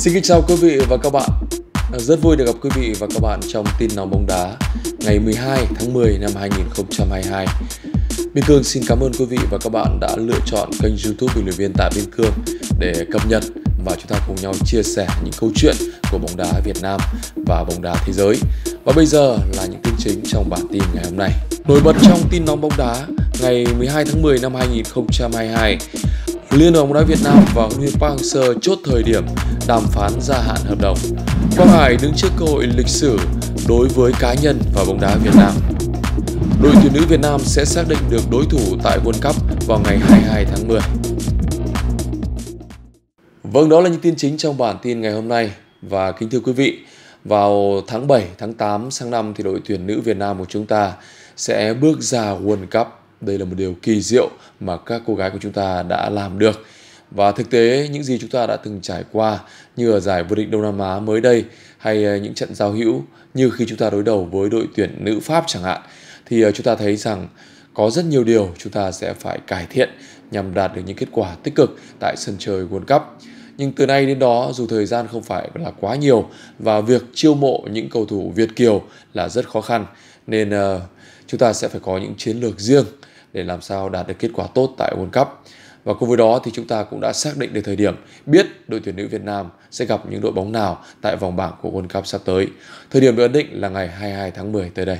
Xin kính chào quý vị và các bạn. À, rất vui được gặp quý vị và các bạn trong tin nóng bóng đá ngày 12 tháng 10 năm 2022. Biên Cương xin cảm ơn quý vị và các bạn đã lựa chọn kênh YouTube của luận viên tại Biên Cương để cập nhật và chúng ta cùng nhau chia sẻ những câu chuyện của bóng đá Việt Nam và bóng đá thế giới. Và bây giờ là những tin chính trong bản tin ngày hôm nay. Nổi bật trong tin nóng bóng đá ngày 12 tháng 10 năm 2022, Liên đoàn bóng đá Việt Nam và huấn luyện Park Hang-seo chốt thời điểm đàm phán gia hạn hợp đồng. Quang Hải đứng trước cơ hội lịch sử đối với cá nhân và bóng đá Việt Nam. Đội tuyển nữ Việt Nam sẽ xác định được đối thủ tại World Cup vào ngày 22 tháng 10. Vâng, đó là những tin chính trong bản tin ngày hôm nay. Và kính thưa quý vị, vào tháng 7, tháng 8 sang năm thì đội tuyển nữ Việt Nam của chúng ta sẽ bước ra World Cup. Đây là một điều kỳ diệu mà các cô gái của chúng ta đã làm được. Và thực tế những gì chúng ta đã từng trải qua như ở giải vô địch Đông Nam Á mới đây hay ờ, những trận giao hữu như khi chúng ta đối đầu với đội tuyển nữ Pháp chẳng hạn thì ờ, chúng ta thấy rằng có rất nhiều điều chúng ta sẽ phải cải thiện nhằm đạt được những kết quả tích cực tại sân chơi World Cup. Nhưng từ nay đến đó dù thời gian không phải là quá nhiều và việc chiêu mộ những cầu thủ Việt kiều là rất khó khăn nên uh, chúng ta sẽ phải có những chiến lược riêng để làm sao đạt được kết quả tốt tại World Cup. Và cùng với đó thì chúng ta cũng đã xác định được thời điểm biết đội tuyển nữ Việt Nam sẽ gặp những đội bóng nào tại vòng bảng của World Cup sắp tới. Thời điểm được ấn định là ngày 22 tháng 10 tới đây.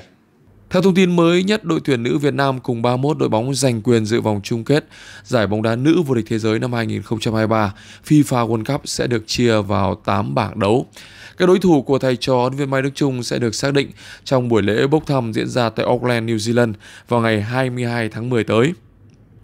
Theo thông tin mới nhất, đội tuyển nữ Việt Nam cùng 31 đội bóng giành quyền dự vòng chung kết giải bóng đá nữ vô địch thế giới năm 2023 FIFA World Cup sẽ được chia vào 8 bảng đấu. Các đối thủ của thầy trò huấn viên Mai Đức Trung sẽ được xác định trong buổi lễ bốc thăm diễn ra tại Auckland, New Zealand vào ngày 22 tháng 10 tới.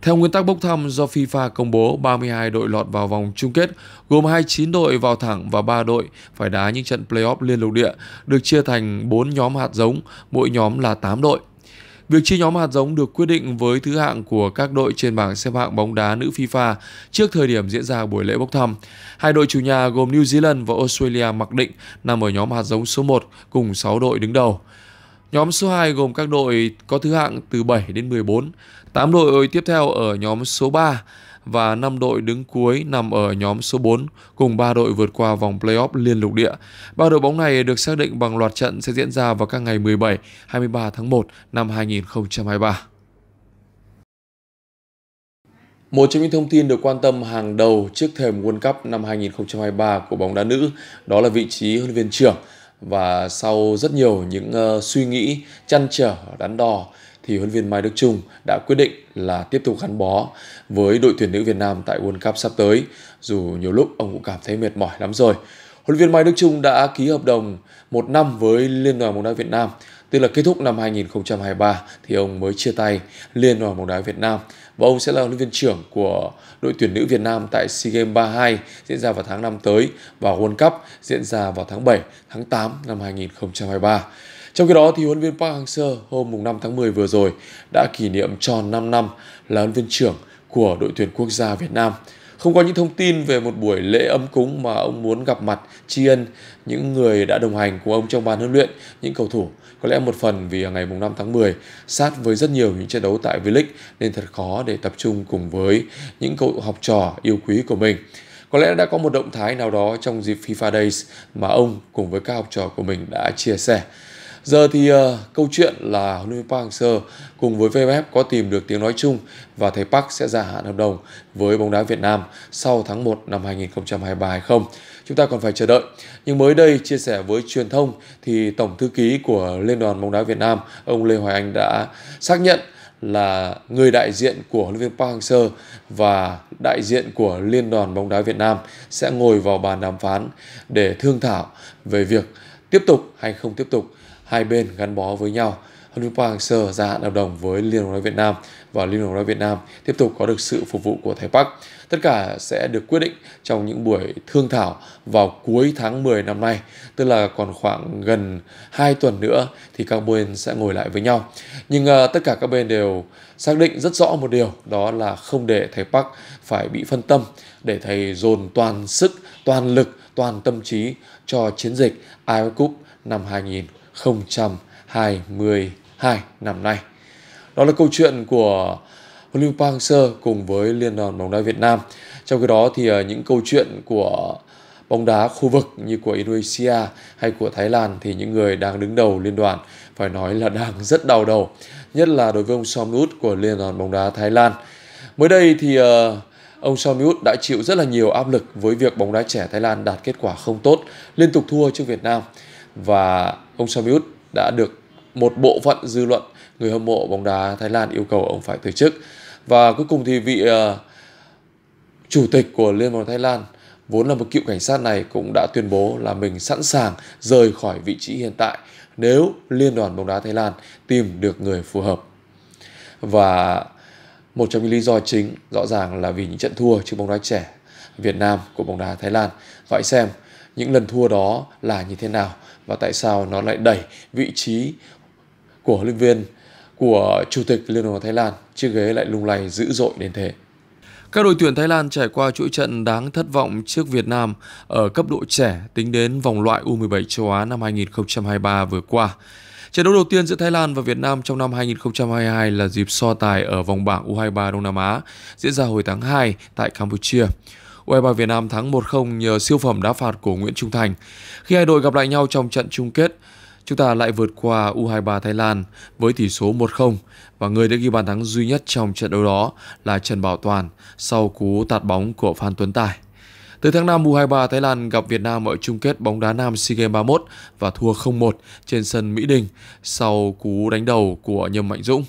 Theo nguyên tắc bốc thăm do FIFA công bố, 32 đội lọt vào vòng chung kết, gồm 29 đội vào thẳng và 3 đội phải đá những trận playoff liên lục địa, được chia thành 4 nhóm hạt giống, mỗi nhóm là 8 đội. Việc chia nhóm hạt giống được quyết định với thứ hạng của các đội trên bảng xếp hạng bóng đá nữ FIFA trước thời điểm diễn ra buổi lễ bốc thăm. Hai đội chủ nhà gồm New Zealand và Australia mặc định nằm ở nhóm hạt giống số 1 cùng 6 đội đứng đầu. Nhóm số 2 gồm các đội có thứ hạng từ 7 đến 14. 8 đội tiếp theo ở nhóm số 3 và 5 đội đứng cuối nằm ở nhóm số 4 cùng 3 đội vượt qua vòng playoff liên lục địa. Ba đội bóng này được xác định bằng loạt trận sẽ diễn ra vào các ngày 17, 23 tháng 1 năm 2023. Một trong những thông tin được quan tâm hàng đầu trước thềm World Cup năm 2023 của bóng đá nữ đó là vị trí huấn viên trưởng và sau rất nhiều những uh, suy nghĩ chăn trở đắn đo thì huấn viên Mai Đức Trung đã quyết định là tiếp tục gắn bó với đội tuyển nữ Việt Nam tại World Cup sắp tới. Dù nhiều lúc ông cũng cảm thấy mệt mỏi lắm rồi. Huấn viên Mai Đức Trung đã ký hợp đồng một năm với Liên đoàn bóng đá Việt Nam, tức là kết thúc năm 2023 thì ông mới chia tay Liên đoàn bóng đá Việt Nam và ông sẽ là huấn luyện viên trưởng của đội tuyển nữ Việt Nam tại SEA Games 32 diễn ra vào tháng 5 tới và World Cup diễn ra vào tháng 7, tháng 8 năm 2023. Trong khi đó, thì huấn viên Park Hang-seo hôm 5 tháng 10 vừa rồi đã kỷ niệm tròn 5 năm là huấn viên trưởng của đội tuyển quốc gia Việt Nam. Không có những thông tin về một buổi lễ ấm cúng mà ông muốn gặp mặt tri ân những người đã đồng hành cùng ông trong ban huấn luyện, những cầu thủ. Có lẽ một phần vì ngày 5 tháng 10 sát với rất nhiều những trận đấu tại V-League nên thật khó để tập trung cùng với những cậu học trò yêu quý của mình. Có lẽ đã có một động thái nào đó trong dịp FIFA Days mà ông cùng với các học trò của mình đã chia sẻ. Giờ thì uh, câu chuyện là huấn luyện viên Park Hang-seo cùng với VFF có tìm được tiếng nói chung và thầy Park sẽ gia hạn hợp đồng với bóng đá Việt Nam sau tháng 1 năm 2023 hay không. Chúng ta còn phải chờ đợi. Nhưng mới đây chia sẻ với truyền thông thì Tổng Thư ký của Liên đoàn bóng đá Việt Nam, ông Lê Hoài Anh đã xác nhận là người đại diện của huấn luyện viên Park Hang-seo và đại diện của Liên đoàn bóng đá Việt Nam sẽ ngồi vào bàn đàm phán để thương thảo về việc tiếp tục hay không tiếp tục hai bên gắn bó với nhau Hân Park Hang ra gia hạn hợp đồng với Liên đoàn Việt Nam và Liên đoàn Việt Nam tiếp tục có được sự phục vụ của Thái Park. Tất cả sẽ được quyết định trong những buổi thương thảo vào cuối tháng 10 năm nay, tức là còn khoảng gần 2 tuần nữa thì các bên sẽ ngồi lại với nhau. Nhưng uh, tất cả các bên đều xác định rất rõ một điều, đó là không để thầy Park phải bị phân tâm, để thầy dồn toàn sức, toàn lực, toàn tâm trí cho chiến dịch AFF Cup năm 2020. 2 năm nay. Đó là câu chuyện của huấn luyện Park Hang-seo cùng với Liên đoàn bóng đá Việt Nam. Trong khi đó thì ờ, những câu chuyện của bóng đá khu vực như của Indonesia hay của Thái Lan thì những người đang đứng đầu liên đoàn phải nói là đang rất đau đầu, nhất là đối với ông Somnut của Liên đoàn bóng đá Thái Lan. Mới đây thì ờ, ông Somnut đã chịu rất là nhiều áp lực với việc bóng đá trẻ Thái Lan đạt kết quả không tốt, liên tục thua trước Việt Nam và ông Somnut đã được một bộ phận dư luận người hâm mộ bóng đá Thái Lan yêu cầu ông phải từ chức. Và cuối cùng thì vị uh, chủ tịch của Liên đoàn Thái Lan vốn là một cựu cảnh sát này cũng đã tuyên bố là mình sẵn sàng rời khỏi vị trí hiện tại nếu Liên đoàn bóng đá Thái Lan tìm được người phù hợp. Và một trong những lý do chính rõ ràng là vì những trận thua trước bóng đá trẻ Việt Nam của bóng đá Thái Lan. Vậy xem những lần thua đó là như thế nào và tại sao nó lại đẩy vị trí của huấn luyện viên của chủ tịch Liên đoàn Thái Lan, chiếc ghế lại lung lay dữ dội đến thế. Các đội tuyển Thái Lan trải qua chuỗi trận đáng thất vọng trước Việt Nam ở cấp độ trẻ tính đến vòng loại U17 châu Á năm 2023 vừa qua. Trận đấu đầu tiên giữa Thái Lan và Việt Nam trong năm 2022 là dịp so tài ở vòng bảng U23 Đông Nam Á diễn ra hồi tháng 2 tại Campuchia. U23 Việt Nam thắng 1-0 nhờ siêu phẩm đá phạt của Nguyễn Trung Thành. Khi hai đội gặp lại nhau trong trận chung kết, chúng ta lại vượt qua U23 Thái Lan với tỷ số 1-0 và người đã ghi bàn thắng duy nhất trong trận đấu đó là Trần Bảo Toàn sau cú tạt bóng của Phan Tuấn Tài. Từ tháng 5, U23 Thái Lan gặp Việt Nam ở chung kết bóng đá nam SEA Games 31 và thua 0-1 trên sân Mỹ Đình sau cú đánh đầu của Nhâm Mạnh Dũng.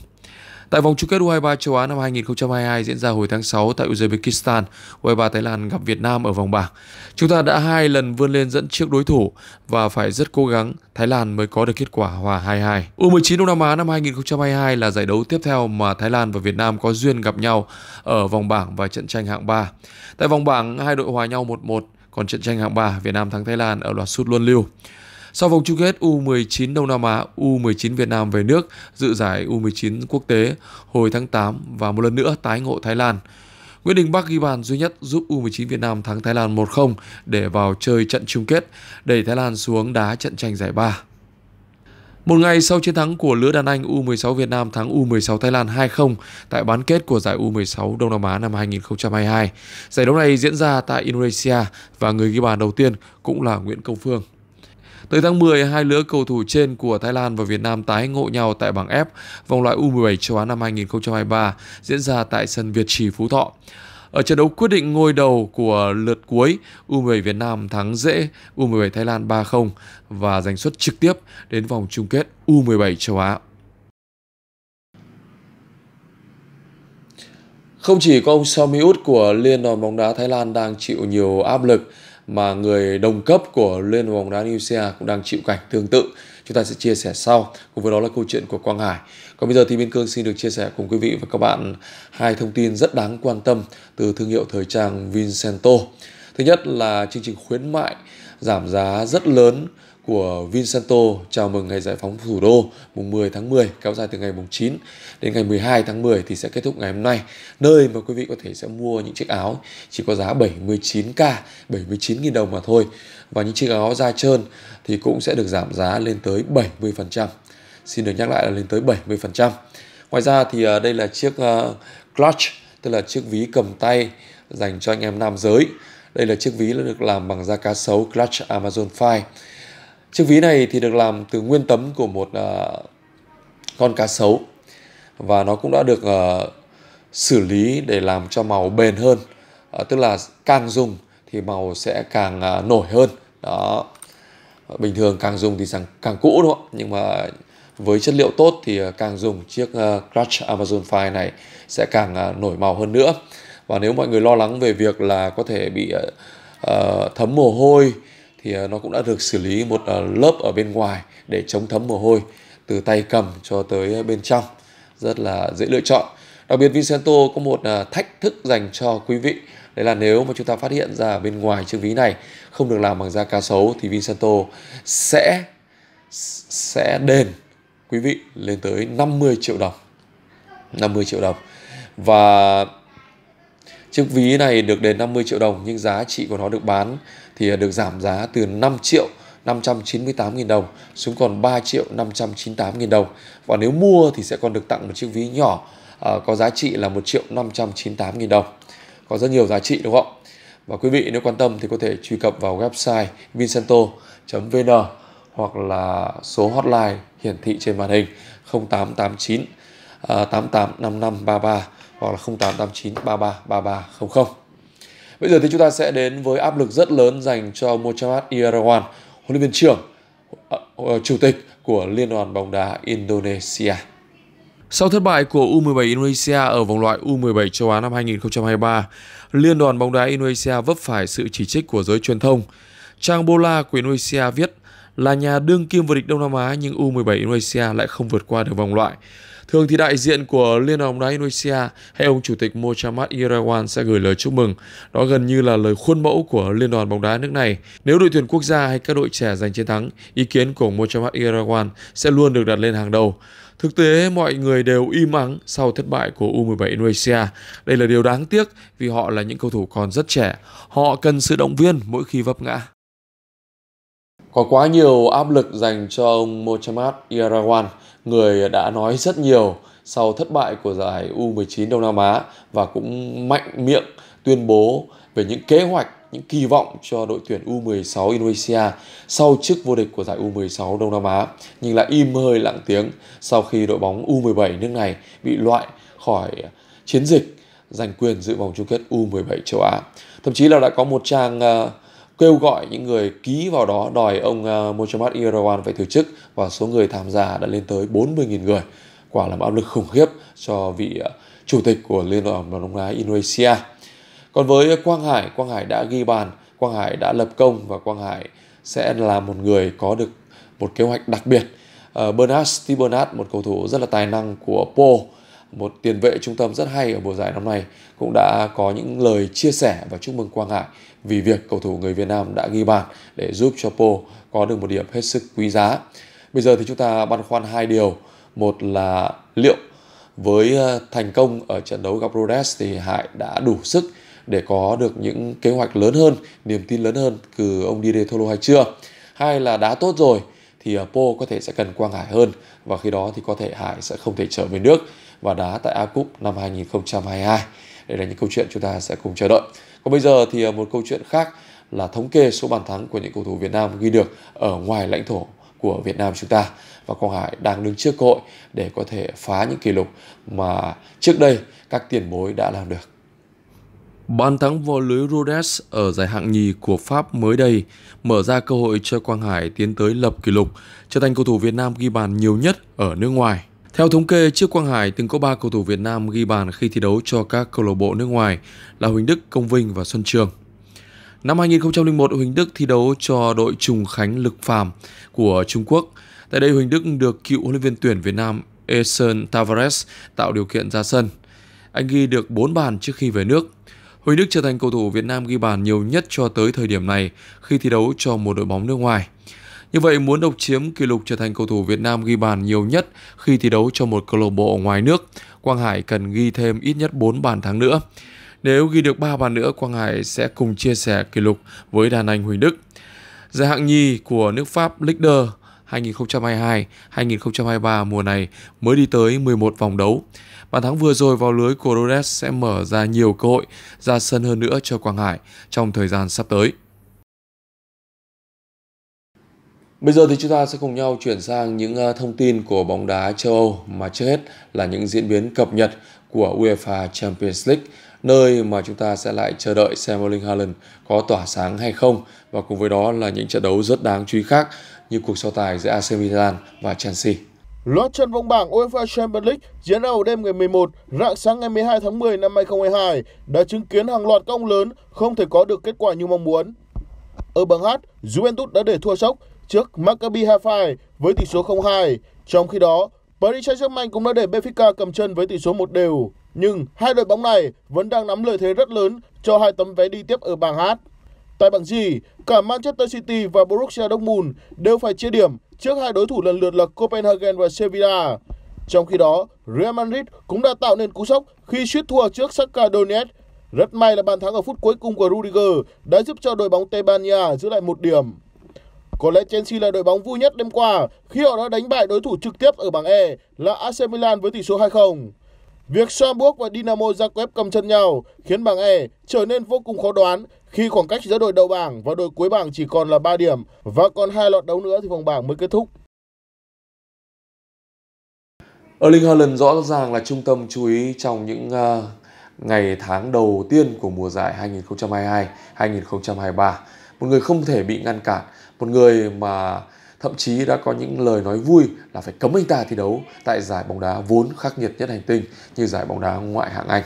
Tại vòng chung kết U23 châu Á năm 2022 diễn ra hồi tháng 6 tại Uzbekistan, U23 Thái Lan gặp Việt Nam ở vòng bảng. Chúng ta đã hai lần vươn lên dẫn trước đối thủ và phải rất cố gắng, Thái Lan mới có được kết quả hòa 2-2. U19 Đông Nam Á năm 2022 là giải đấu tiếp theo mà Thái Lan và Việt Nam có duyên gặp nhau ở vòng bảng và trận tranh hạng 3. Tại vòng bảng, hai đội hòa nhau 1-1, còn trận tranh hạng 3, Việt Nam thắng Thái Lan ở loạt sút luân lưu. Sau vòng chung kết U19 Đông Nam Á, U19 Việt Nam về nước dự giải U19 quốc tế hồi tháng 8 và một lần nữa tái ngộ Thái Lan. Nguyễn Đình Bắc ghi bàn duy nhất giúp U19 Việt Nam thắng Thái Lan 1-0 để vào chơi trận chung kết, đẩy Thái Lan xuống đá trận tranh giải 3. Một ngày sau chiến thắng của lứa đàn anh U16 Việt Nam thắng U16 Thái Lan 2-0 tại bán kết của giải U16 Đông Nam Á năm 2022, giải đấu này diễn ra tại Indonesia và người ghi bàn đầu tiên cũng là Nguyễn Công Phương. Tới tháng 10, hai lứa cầu thủ trên của Thái Lan và Việt Nam tái ngộ nhau tại bảng F vòng loại U17 châu Á năm 2023 diễn ra tại sân Việt Trì Phú Thọ. Ở trận đấu quyết định ngôi đầu của lượt cuối, U17 Việt Nam thắng dễ U17 Thái Lan 3-0 và giành suất trực tiếp đến vòng chung kết U17 châu Á Không chỉ có ông Samiut của Liên đoàn bóng đá Thái Lan đang chịu nhiều áp lực mà người đồng cấp của Liên đoàn bóng đá Indonesia cũng đang chịu cảnh tương tự. Chúng ta sẽ chia sẻ sau. Cùng với đó là câu chuyện của Quang Hải. Còn bây giờ thì Biên Cương xin được chia sẻ cùng quý vị và các bạn hai thông tin rất đáng quan tâm từ thương hiệu thời trang Vincento. Thứ nhất là chương trình khuyến mại giảm giá rất lớn của Vinsanto chào mừng ngày giải phóng thủ đô mùng 10 tháng 10 kéo dài từ ngày mùng 9 đến ngày 12 tháng 10 thì sẽ kết thúc ngày hôm nay nơi mà quý vị có thể sẽ mua những chiếc áo chỉ có giá 79k 79.000 đồng mà thôi và những chiếc áo da trơn thì cũng sẽ được giảm giá lên tới 70% xin được nhắc lại là lên tới 70% ngoài ra thì à, đây là chiếc à, clutch tức là chiếc ví cầm tay dành cho anh em nam giới đây là chiếc ví đã được làm bằng da cá sấu clutch Amazon Fire Chiếc ví này thì được làm từ nguyên tấm của một uh, con cá sấu và nó cũng đã được uh, xử lý để làm cho màu bền hơn. Uh, tức là càng dùng thì màu sẽ càng uh, nổi hơn. Đó. Bình thường càng dùng thì càng, càng cũ đúng không? Nhưng mà với chất liệu tốt thì càng dùng chiếc Clutch Amazon Fire này sẽ càng nổi màu hơn nữa. Và nếu mọi người lo lắng về việc là có thể bị thấm mồ hôi thì ờ, nó cũng đã được xử lý một ờ, lớp ở bên ngoài để chống thấm mồ hôi từ tay cầm cho tới ờ, bên trong rất là dễ lựa chọn đặc biệt Vincento có một thách thức dành cho quý vị đấy là nếu mà chúng ta phát hiện ra bên ngoài chiếc ví này không được làm bằng da cá sấu thì Vincento sẽ sẽ đền quý vị lên tới 50 triệu đồng 50 triệu đồng và chiếc ví này được đền 50 triệu đồng nhưng giá trị của nó được bán thì được giảm giá từ 5 triệu 598.000 đồng xuống còn 3 triệu 598.000 đồng và nếu mua thì sẽ còn được tặng một chiếc ví nhỏ à, có giá trị là 1 triệu 598.000 đồng có rất nhiều giá trị đúng không và quý vị nếu quan tâm thì có thể truy cập vào website vincento.vn hoặc là số hotline hiển thị trên màn hình 0889 885533 à, hoặc là 0889 33 3300. Bây giờ thì chúng ta sẽ đến với áp lực rất lớn dành cho Mohammad Irawan, huấn luyện viên trưởng, ờ, ờ, chủ tịch của Liên đoàn bóng đá Indonesia. Sau thất bại của U17 Indonesia ở vòng loại U17 châu Á năm 2023, Liên đoàn bóng đá Indonesia vấp phải sự chỉ trích của giới truyền thông. Trang Bola của Indonesia viết là nhà đương kim vô địch Đông Nam Á nhưng U17 Indonesia lại không vượt qua được vòng loại. Thường thì đại diện của Liên đoàn bóng đá Indonesia hay ông chủ tịch Mohammad Irawan sẽ gửi lời chúc mừng. Đó gần như là lời khuôn mẫu của Liên đoàn bóng đá nước này. Nếu đội tuyển quốc gia hay các đội trẻ giành chiến thắng, ý kiến của Mohammad Irawan sẽ luôn được đặt lên hàng đầu. Thực tế, mọi người đều im ắng sau thất bại của U17 Indonesia. Đây là điều đáng tiếc vì họ là những cầu thủ còn rất trẻ. Họ cần sự động viên mỗi khi vấp ngã. Có quá nhiều áp lực dành cho ông Mohammad Irawan người đã nói rất nhiều sau thất bại của giải U19 Đông Nam Á và cũng mạnh miệng tuyên bố về những kế hoạch, những kỳ vọng cho đội tuyển U16 Indonesia sau chức vô địch của giải U16 Đông Nam Á nhưng lại im hơi lặng tiếng sau khi đội bóng U17 nước này bị loại khỏi chiến dịch giành quyền dự vòng chung kết U17 châu Á. Thậm chí là đã có một trang uh, kêu gọi những người ký vào đó đòi ông à, Mohammad Irawan phải từ chức và số người tham gia đã lên tới 40.000 người. Quả làm áp lực khủng khiếp cho vị à, chủ tịch của Liên đoàn bóng đá Indonesia. Còn với Quang Hải, Quang Hải đã ghi bàn, Quang Hải đã lập công và Quang Hải sẽ là một người có được một kế hoạch đặc biệt. Ờ, Bernard Stibernat, một cầu thủ rất là tài năng của Po một tiền vệ trung tâm rất hay ở mùa giải năm nay cũng đã có những lời chia sẻ và chúc mừng Quang Hải vì việc cầu thủ người Việt Nam đã ghi bàn để giúp cho Po có được một điểm hết sức quý giá. Bây giờ thì chúng ta băn khoăn hai điều, một là liệu với ờ, thành công ở trận đấu gặp rodes thì Hải đã đủ sức để có được những kế hoạch lớn hơn, niềm tin lớn hơn từ ông Didier Tholo hay chưa? Hai là đá tốt rồi thì ờ, Po có thể sẽ cần Quang Hải hơn và khi đó thì có thể Hải sẽ không thể trở về nước và đá tại A Cup năm 2022. Đây là những câu chuyện chúng ta sẽ cùng chờ đợi. Còn bây giờ thì ờ, một câu chuyện khác là thống kê số bàn thắng của những cầu thủ Việt Nam ghi được ở ngoài lãnh thổ của Việt Nam chúng ta và Quang Hải đang đứng trước cơ hội để có thể phá những kỷ lục mà trước đây các tiền bối đã làm được. Bàn thắng vào lưới Rhodes ở giải hạng nhì của Pháp mới đây mở ra cơ hội cho Quang Hải tiến tới lập kỷ lục, trở thành cầu thủ Việt Nam ghi bàn nhiều nhất ở nước ngoài theo thống kê, trước Quang Hải từng có 3 cầu thủ Việt Nam ghi bàn khi thi đấu cho các câu lạc bộ nước ngoài là Huỳnh Đức, Công Vinh và Xuân Trường. Năm 2001, Huỳnh Đức thi đấu cho đội Trùng Khánh Lực Phàm của Trung Quốc. Tại đây, Huỳnh Đức được cựu huấn luyện viên tuyển Việt Nam Eson Tavares tạo điều kiện ra sân. Anh ghi được 4 bàn trước khi về nước. Huỳnh Đức trở thành cầu thủ Việt Nam ghi bàn nhiều nhất cho tới thời điểm này khi thi đấu cho một đội bóng nước ngoài. Như vậy muốn độc chiếm kỷ lục trở thành cầu thủ Việt Nam ghi bàn nhiều nhất khi thi đấu cho một câu lạc bộ ngoài nước, Quang Hải cần ghi thêm ít nhất 4 bàn thắng nữa. Nếu ghi được 3 bàn nữa, Quang Hải sẽ cùng chia sẻ kỷ lục với đàn anh Huỳnh Đức. Giải hạng nhì của nước Pháp Ligue 2022-2023 mùa này mới đi tới 11 vòng đấu. Bàn thắng vừa rồi vào lưới của Rodes sẽ mở ra nhiều cơ hội ra sân hơn nữa cho Quang Hải trong thời gian sắp tới. Bây giờ thì chúng ta sẽ cùng nhau chuyển sang những ờ, thông tin của bóng đá châu Âu mà trước hết là những diễn biến cập nhật của UEFA Champions League nơi mà chúng ta sẽ lại chờ đợi xem Erling Haaland có tỏa sáng hay không và cùng với đó là những trận đấu rất đáng chú ý khác như cuộc so tài giữa AC Milan và Chelsea. Loạt trận vòng bảng UEFA Champions League diễn ra đêm ngày 11, rạng sáng ngày 12 tháng 10 năm 2022 đã chứng kiến hàng loạt các lớn không thể có được kết quả như mong muốn. Ở bảng H, Juventus đã để thua sốc trước Maccabi Haifa với tỷ số 0-2. Trong khi đó, Paris Saint-Germain cũng đã để Benfica cầm chân với tỷ số 1 đều. Nhưng hai đội bóng này vẫn đang nắm lợi thế rất lớn cho hai tấm vé đi tiếp ở bảng H. Tại bảng G, cả Manchester City và Borussia Dortmund đều phải chia điểm trước hai đối thủ lần lượt là Copenhagen và Sevilla. Trong khi đó, Real Madrid cũng đã tạo nên cú sốc khi suýt thua trước Shakhtar Donetsk. Rất may là bàn thắng ở phút cuối cùng của Rudiger đã giúp cho đội bóng Tây Ban Nha giữ lại một điểm. Có lẽ Chelsea là đội bóng vui nhất đêm qua khi họ đã đánh bại đối thủ trực tiếp ở bảng E là AC Milan với tỷ số 2-0. Việc Schalke và Dynamo Zagreb cầm chân nhau khiến bảng E trở nên vô cùng khó đoán khi khoảng cách giữa đội đầu bảng và đội cuối bảng chỉ còn là 3 điểm và còn hai loạt đấu nữa thì vòng bảng mới kết thúc. Erling Haaland rõ ràng là trung tâm chú ý trong những uh, ngày tháng đầu tiên của mùa giải 2022-2023 một người không thể bị ngăn cản một người mà thậm chí đã có những lời nói vui là phải cấm anh ta thi đấu tại giải bóng đá vốn khắc nghiệt nhất hành tinh như giải bóng đá ngoại hạng Anh.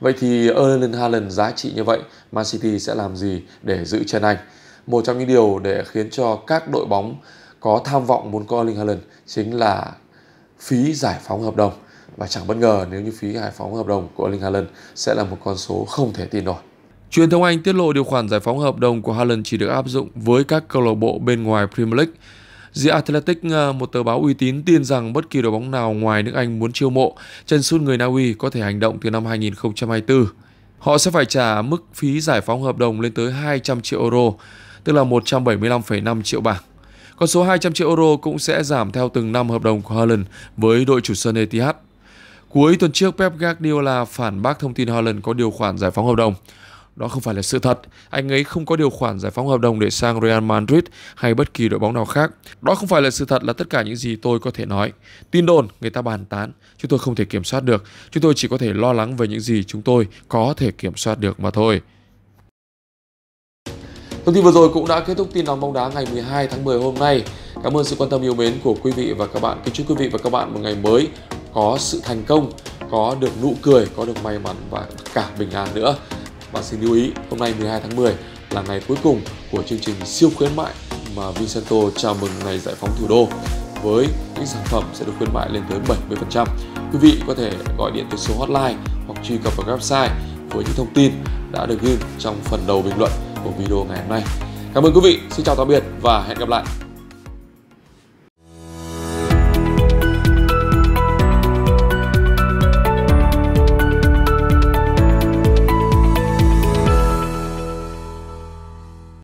Vậy thì Erling Haaland giá trị như vậy, Man City sẽ làm gì để giữ chân anh? Một trong những điều để khiến cho các đội bóng có tham vọng muốn có Erling Haaland chính là phí giải phóng hợp đồng và chẳng bất ngờ nếu như phí giải phóng hợp đồng của Erling Haaland sẽ là một con số không thể tin nổi. Truyền thông Anh tiết lộ điều khoản giải phóng hợp đồng của Haaland chỉ được áp dụng với các câu lạc bộ bên ngoài Premier League. The Athletic, à, một tờ báo uy tín, tin rằng bất kỳ đội bóng nào ngoài nước Anh muốn chiêu mộ, chân sút người Na Uy có thể hành động từ năm 2024. Họ sẽ phải trả mức phí giải phóng hợp đồng lên tới 200 triệu euro, tức là 175,5 triệu bảng. Con số 200 triệu euro cũng sẽ giảm theo từng năm hợp đồng của Haaland với đội chủ sân Etihad. Cuối tuần trước, Pep Guardiola phản bác thông tin Haaland có điều khoản giải phóng hợp đồng. Đó không phải là sự thật. Anh ấy không có điều khoản giải phóng hợp đồng để sang Real Madrid hay bất kỳ đội bóng nào khác. Đó không phải là sự thật là tất cả những gì tôi có thể nói. Tin đồn, người ta bàn tán, chúng tôi không thể kiểm soát được. Chúng tôi chỉ có thể lo lắng về những gì chúng tôi có thể kiểm soát được mà thôi. Thông tin vừa rồi cũng đã kết thúc tin nóng bóng đá ngày 12 tháng 10 hôm nay. Cảm ơn sự quan tâm yêu mến của quý vị và các bạn. Kính chúc quý vị và các bạn một ngày mới có sự thành công, có được nụ cười, có được may mắn và cả bình an nữa bạn xin lưu ý hôm nay 12 tháng 10 là ngày cuối cùng của chương trình siêu khuyến mại mà Vincenzo chào mừng ngày giải phóng thủ đô với những sản phẩm sẽ được khuyến mại lên tới 70%. Quý vị có thể gọi điện tới số hotline hoặc truy cập vào website với những thông tin đã được ghi trong phần đầu bình luận của video ngày hôm nay. Cảm ơn quý vị, xin chào tạm biệt và hẹn gặp lại.